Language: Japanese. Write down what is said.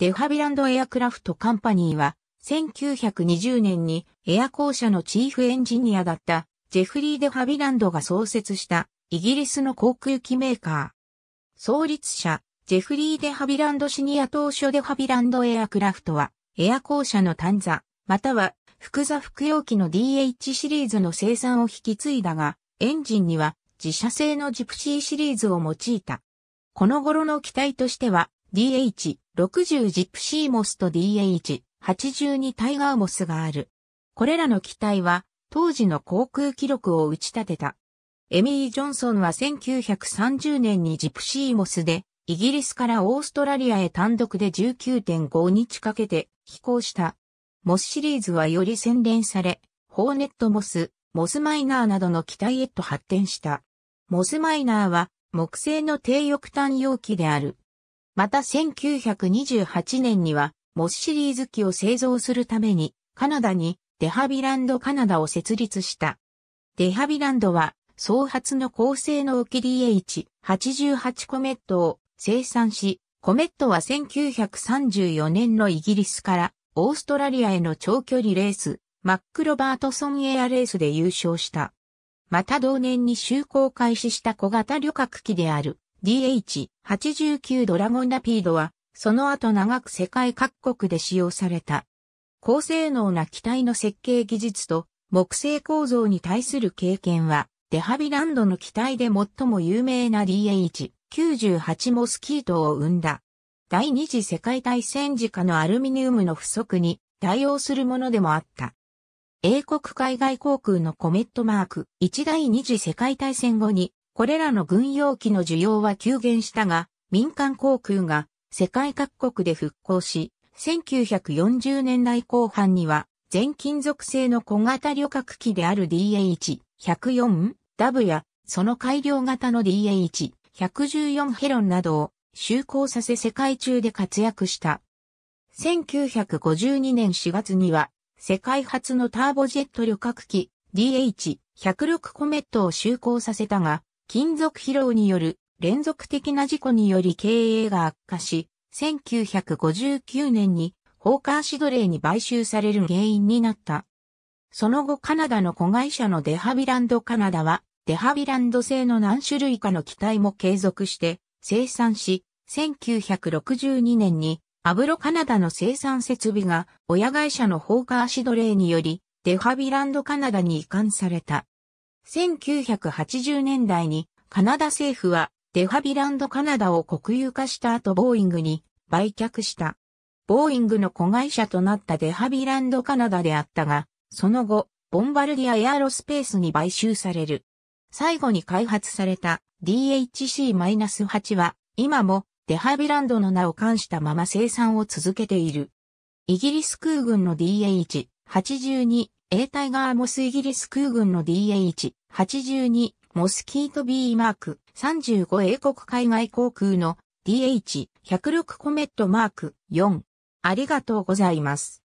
デハビランドエアクラフトカンパニーは、1920年にエア公社のチーフエンジニアだったジェフリー・デハビランドが創設したイギリスの航空機メーカー。創立者、ジェフリー・デハビランドシニア当初デハビランドエアクラフトは、エア公社の単座、または、複座服用機の DH シリーズの生産を引き継いだが、エンジンには自社製のジプシーシリーズを用いた。この頃の機体としては、DH、60ジプシーモスと DH、82タイガーモスがある。これらの機体は当時の航空記録を打ち立てた。エミー・ジョンソンは1930年にジプシーモスでイギリスからオーストラリアへ単独で19.5日かけて飛行した。モスシリーズはより洗練され、ホーネットモス、モスマイナーなどの機体へと発展した。モスマイナーは木製の低翼端容器である。また1928年には、モスシリーズ機を製造するために、カナダにデハビランドカナダを設立した。デハビランドは、創発の高性能機 DH88 コメットを生産し、コメットは1934年のイギリスからオーストラリアへの長距離レース、マック・ロバートソンエアレースで優勝した。また同年に就航開始した小型旅客機である DH-89 ドラゴンラピードは、その後長く世界各国で使用された。高性能な機体の設計技術と木製構造に対する経験は、デハビランドの機体で最も有名な DH-98 モスキートを生んだ。第二次世界大戦時下のアルミニウムの不足に対応するものでもあった。英国海外航空のコメットマーク1第二次世界大戦後にこれらの軍用機の需要は急減したが、民間航空が世界各国で復興し、1940年代後半には全金属製の小型旅客機である DH-104W やその改良型の DH-114 ヘロンなどを就航させ世界中で活躍した。1952年4月には世界初のターボジェット旅客機 DH-106 コメットを就航させたが、金属疲労による連続的な事故により経営が悪化し、1959年にホーカーシドレーに買収される原因になった。その後カナダの子会社のデハビランドカナダは、デハビランド製の何種類かの機体も継続して生産し、1962年にアブロカナダの生産設備が親会社のホーカーシドレーによりデハビランドカナダに移管された。1980年代にカナダ政府はデファビランドカナダを国有化した後ボーイングに売却した。ボーイングの子会社となったデハビランドカナダであったが、その後、ボンバルディアエアロスペースに買収される。最後に開発された DHC-8 は、今もデハビランドの名を冠したまま生産を続けている。イギリス空軍の DH-82A タイガーモスイギリス空軍の DH 82、モスキート B マーク、35英国海外航空の DH106 コメットマーク4。ありがとうございます。